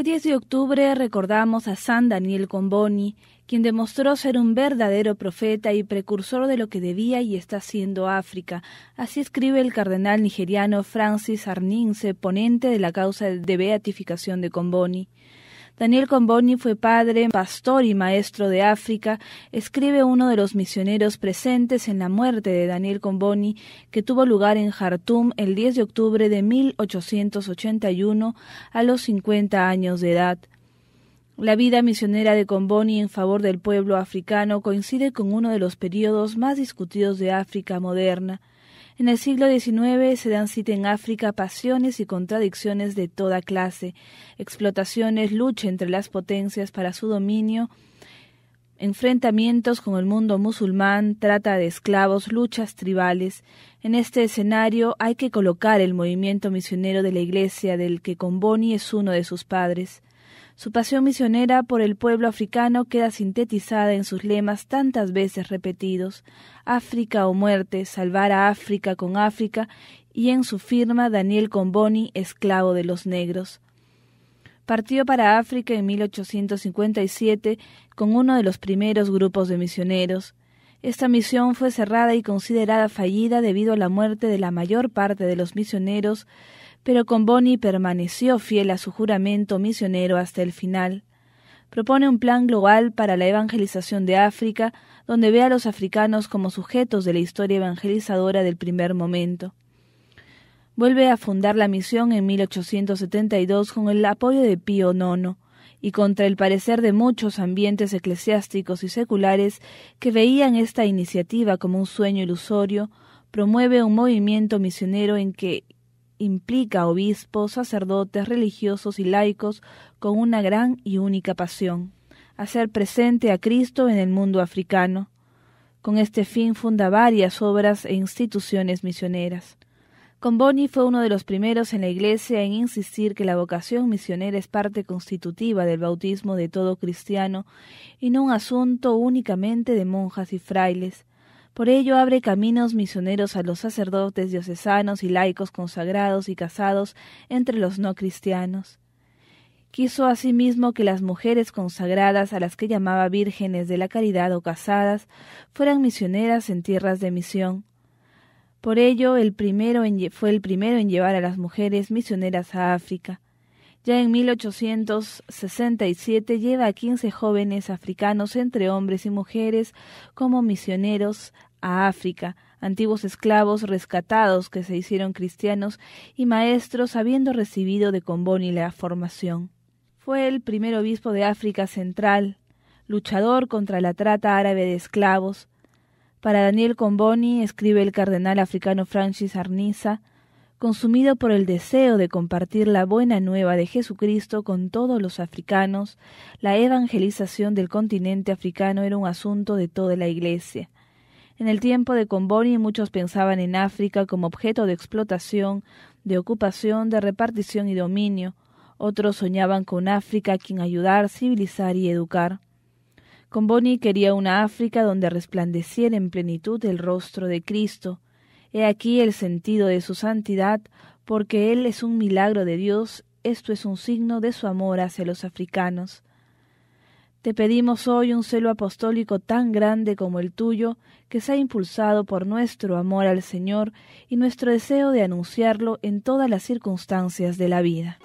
Hoy de octubre recordamos a San Daniel Comboni, quien demostró ser un verdadero profeta y precursor de lo que debía y está siendo África. Así escribe el cardenal nigeriano Francis Arninse, ponente de la causa de beatificación de Comboni. Daniel Comboni fue padre, pastor y maestro de África, escribe uno de los misioneros presentes en la muerte de Daniel Comboni, que tuvo lugar en Jartum el 10 de octubre de 1881 a los 50 años de edad. La vida misionera de Comboni en favor del pueblo africano coincide con uno de los periodos más discutidos de África moderna. En el siglo XIX se dan cita en África pasiones y contradicciones de toda clase, explotaciones, lucha entre las potencias para su dominio, enfrentamientos con el mundo musulmán, trata de esclavos, luchas tribales. En este escenario hay que colocar el movimiento misionero de la Iglesia del que Comboni es uno de sus padres. Su pasión misionera por el pueblo africano queda sintetizada en sus lemas tantas veces repetidos, África o oh muerte, salvar a África con África, y en su firma Daniel Comboni, esclavo de los negros. Partió para África en 1857 con uno de los primeros grupos de misioneros, esta misión fue cerrada y considerada fallida debido a la muerte de la mayor parte de los misioneros, pero Comboni permaneció fiel a su juramento misionero hasta el final. Propone un plan global para la evangelización de África, donde ve a los africanos como sujetos de la historia evangelizadora del primer momento. Vuelve a fundar la misión en 1872 con el apoyo de Pío IX y contra el parecer de muchos ambientes eclesiásticos y seculares que veían esta iniciativa como un sueño ilusorio, promueve un movimiento misionero en que implica obispos, sacerdotes, religiosos y laicos con una gran y única pasión, hacer presente a Cristo en el mundo africano. Con este fin funda varias obras e instituciones misioneras. Comboni fue uno de los primeros en la Iglesia en insistir que la vocación misionera es parte constitutiva del bautismo de todo cristiano y no un asunto únicamente de monjas y frailes. Por ello abre caminos misioneros a los sacerdotes diocesanos y laicos consagrados y casados entre los no cristianos. Quiso asimismo que las mujeres consagradas a las que llamaba vírgenes de la caridad o casadas fueran misioneras en tierras de misión. Por ello, el primero fue el primero en llevar a las mujeres misioneras a África. Ya en 1867 lleva a 15 jóvenes africanos, entre hombres y mujeres, como misioneros a África, antiguos esclavos rescatados que se hicieron cristianos y maestros habiendo recibido de Comboni la formación. Fue el primer obispo de África Central, luchador contra la trata árabe de esclavos, para Daniel Comboni, escribe el cardenal africano Francis Arniza, consumido por el deseo de compartir la buena nueva de Jesucristo con todos los africanos, la evangelización del continente africano era un asunto de toda la Iglesia. En el tiempo de Comboni muchos pensaban en África como objeto de explotación, de ocupación, de repartición y dominio. Otros soñaban con África quien ayudar, civilizar y educar. Con quería una África donde resplandeciera en plenitud el rostro de Cristo. He aquí el sentido de su santidad, porque Él es un milagro de Dios, esto es un signo de su amor hacia los africanos. Te pedimos hoy un celo apostólico tan grande como el tuyo, que sea impulsado por nuestro amor al Señor y nuestro deseo de anunciarlo en todas las circunstancias de la vida.